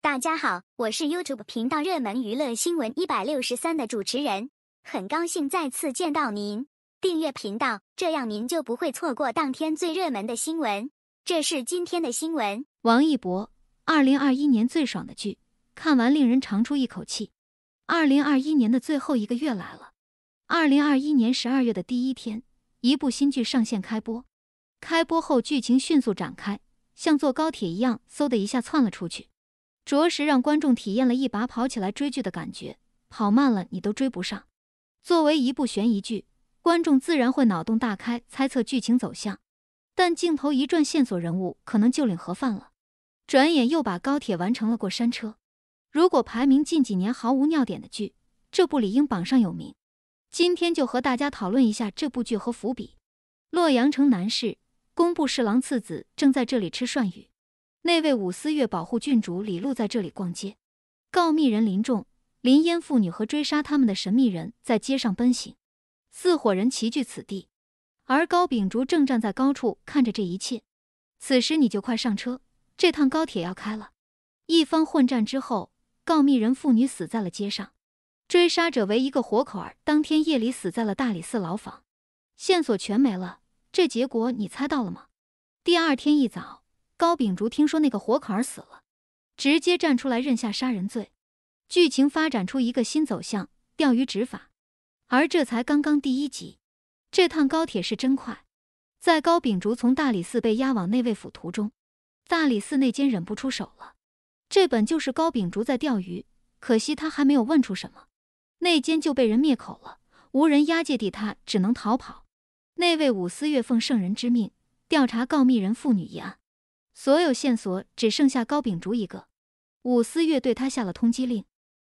大家好，我是 YouTube 频道热门娱乐新闻一百六十三的主持人，很高兴再次见到您。订阅频道，这样您就不会错过当天最热门的新闻。这是今天的新闻：王一博，二零二一年最爽的剧，看完令人长出一口气。二零二一年的最后一个月来了，二零二一年十二月的第一天，一部新剧上线开播。开播后，剧情迅速展开，像坐高铁一样，嗖的一下窜了出去。着实让观众体验了一把跑起来追剧的感觉，跑慢了你都追不上。作为一部悬疑剧，观众自然会脑洞大开，猜测剧情走向。但镜头一转，线索人物可能就领盒饭了，转眼又把高铁玩成了过山车。如果排名近几年毫无尿点的剧，这部理应榜上有名。今天就和大家讨论一下这部剧和伏笔。洛阳城南市，工部侍郎次子正在这里吃涮鱼。那位武思月保护郡主李露在这里逛街，告密人林仲、林烟父女和追杀他们的神秘人在街上奔行，四伙人齐聚此地，而高秉烛正站在高处看着这一切。此时你就快上车，这趟高铁要开了。一番混战之后，告密人父女死在了街上，追杀者为一个活口儿，当天夜里死在了大理寺牢房，线索全没了。这结果你猜到了吗？第二天一早。高秉烛听说那个活坎儿死了，直接站出来认下杀人罪。剧情发展出一个新走向：钓鱼执法。而这才刚刚第一集，这趟高铁是真快。在高秉烛从大理寺被押往内卫府途中，大理寺内奸忍不出手了。这本就是高秉烛在钓鱼，可惜他还没有问出什么，内奸就被人灭口了，无人押解地他只能逃跑。内卫五司月奉圣人之命调查告密人妇女一案。所有线索只剩下高秉烛一个，武思月对他下了通缉令。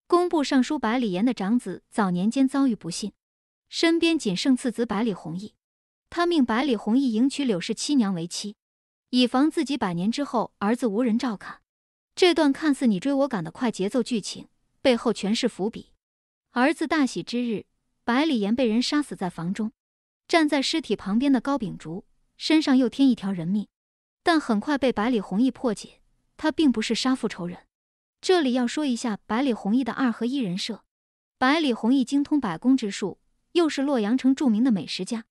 工部尚书百里岩的长子早年间遭遇不幸，身边仅剩次子百里弘毅。他命百里弘毅迎娶柳氏七娘为妻，以防自己百年之后儿子无人照看。这段看似你追我赶的快节奏剧情，背后全是伏笔。儿子大喜之日，百里岩被人杀死在房中，站在尸体旁边的高秉烛身上又添一条人命。但很快被百里弘毅破解，他并不是杀父仇人。这里要说一下百里弘毅的二合一人设：百里弘毅精通百工之术，又是洛阳城著名的美食家，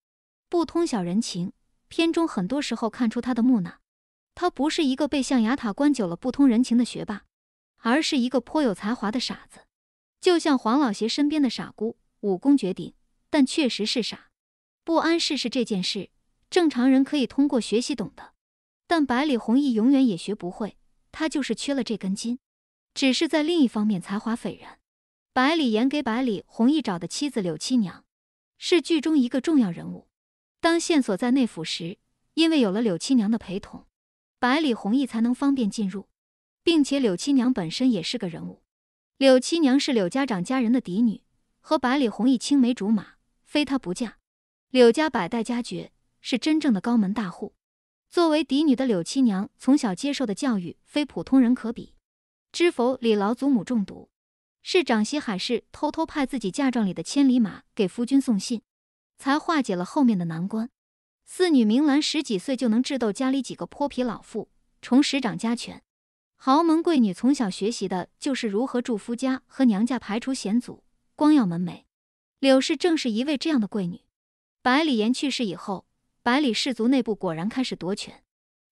不通晓人情。片中很多时候看出他的木讷。他不是一个被象牙塔关久了不通人情的学霸，而是一个颇有才华的傻子。就像黄老邪身边的傻姑，武功绝顶，但确实是傻。不谙世事这件事，正常人可以通过学习懂得。但百里弘毅永远也学不会，他就是缺了这根筋。只是在另一方面，才华斐然。百里言给百里弘毅找的妻子柳七娘，是剧中一个重要人物。当线索在内府时，因为有了柳七娘的陪同，百里弘毅才能方便进入，并且柳七娘本身也是个人物。柳七娘是柳家长家人的嫡女，和百里弘毅青梅竹马，非她不嫁。柳家百代家绝，是真正的高门大户。作为嫡女的柳七娘，从小接受的教育非普通人可比。知否李老祖母中毒，是长西海氏偷偷派自己嫁妆里的千里马给夫君送信，才化解了后面的难关。四女明兰十几岁就能智斗家里几个泼皮老妇，重拾掌家权。豪门贵女从小学习的就是如何助夫家和娘家排除险阻，光耀门楣。柳氏正是一位这样的贵女。百里岩去世以后。百里氏族内部果然开始夺权，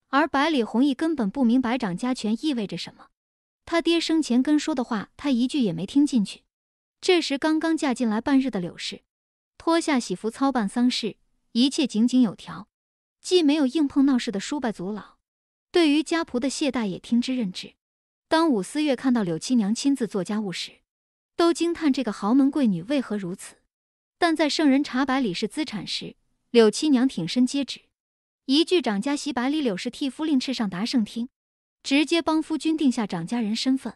而百里弘毅根本不明白掌家权意味着什么。他爹生前跟说的话，他一句也没听进去。这时，刚刚嫁进来半日的柳氏，脱下喜服操办丧事，一切井井有条，既没有硬碰闹事的叔伯族老，对于家仆的懈怠也听之任之。当武思月看到柳七娘亲自做家务时，都惊叹这个豪门贵女为何如此。但在圣人查百里氏资产时，柳七娘挺身接旨，一句“长家喜百里柳氏替夫令敕上达圣听”，直接帮夫君定下长家人身份，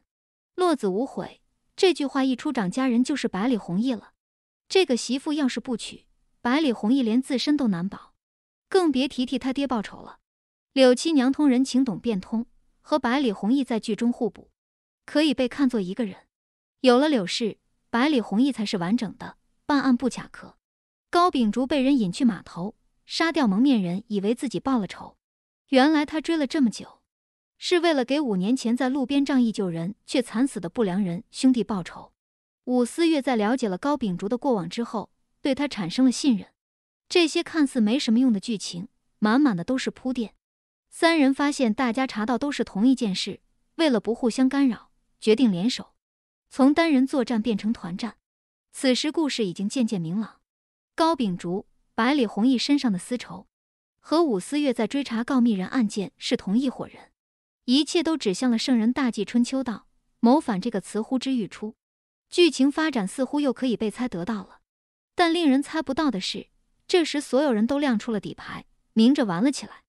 落子无悔。这句话一出，长家人就是百里弘毅了。这个媳妇要是不娶，百里弘毅连自身都难保，更别提替他爹报仇了。柳七娘通人情，懂变通，和百里弘毅在剧中互补，可以被看作一个人。有了柳氏，百里弘毅才是完整的，办案不卡壳。高秉烛被人引去码头，杀掉蒙面人，以为自己报了仇。原来他追了这么久，是为了给五年前在路边仗义救人却惨死的不良人兄弟报仇。武思月在了解了高秉烛的过往之后，对他产生了信任。这些看似没什么用的剧情，满满的都是铺垫。三人发现大家查到都是同一件事，为了不互相干扰，决定联手，从单人作战变成团战。此时故事已经渐渐明朗。高秉烛、百里弘毅身上的丝绸，和武思月在追查告密人案件是同一伙人，一切都指向了圣人大祭春秋道谋反这个词呼之欲出，剧情发展似乎又可以被猜得到了。但令人猜不到的是，这时所有人都亮出了底牌，明着玩了起来。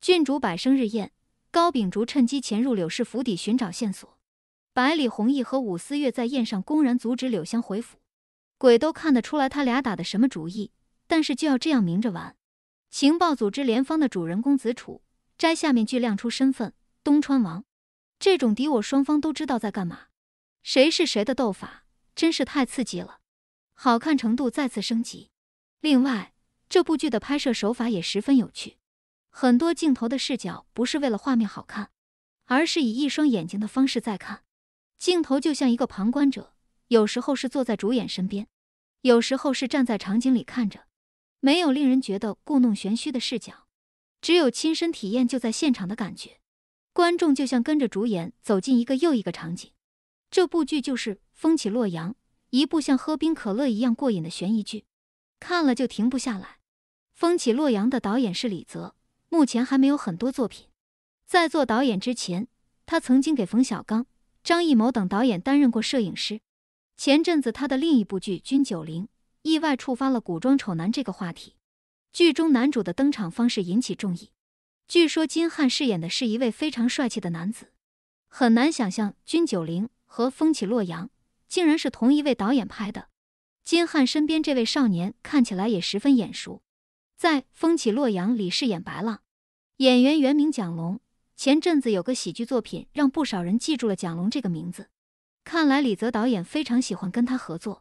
郡主摆生日宴，高秉烛趁机潜入柳氏府邸寻找线索，百里弘毅和武思月在宴上公然阻止柳香回府。鬼都看得出来，他俩打的什么主意？但是就要这样明着玩。情报组织联方的主人公子楚摘下面具，亮出身份——东川王。这种敌我双方都知道在干嘛、谁是谁的斗法，真是太刺激了，好看程度再次升级。另外，这部剧的拍摄手法也十分有趣，很多镜头的视角不是为了画面好看，而是以一双眼睛的方式在看，镜头就像一个旁观者。有时候是坐在主演身边，有时候是站在场景里看着，没有令人觉得故弄玄虚的视角，只有亲身体验就在现场的感觉。观众就像跟着主演走进一个又一个场景。这部剧就是《风起洛阳》，一部像喝冰可乐一样过瘾的悬疑剧，看了就停不下来。《风起洛阳》的导演是李泽，目前还没有很多作品。在做导演之前，他曾经给冯小刚、张艺谋等导演担任过摄影师。前阵子，他的另一部剧《君九龄》意外触发了“古装丑男”这个话题。剧中男主的登场方式引起众议。据说金瀚饰演的是一位非常帅气的男子，很难想象《君九龄》和《风起洛阳》竟然是同一位导演拍的。金瀚身边这位少年看起来也十分眼熟，在《风起洛阳》里饰演白浪。演员原名蒋龙，前阵子有个喜剧作品让不少人记住了蒋龙这个名字。看来李泽导演非常喜欢跟他合作。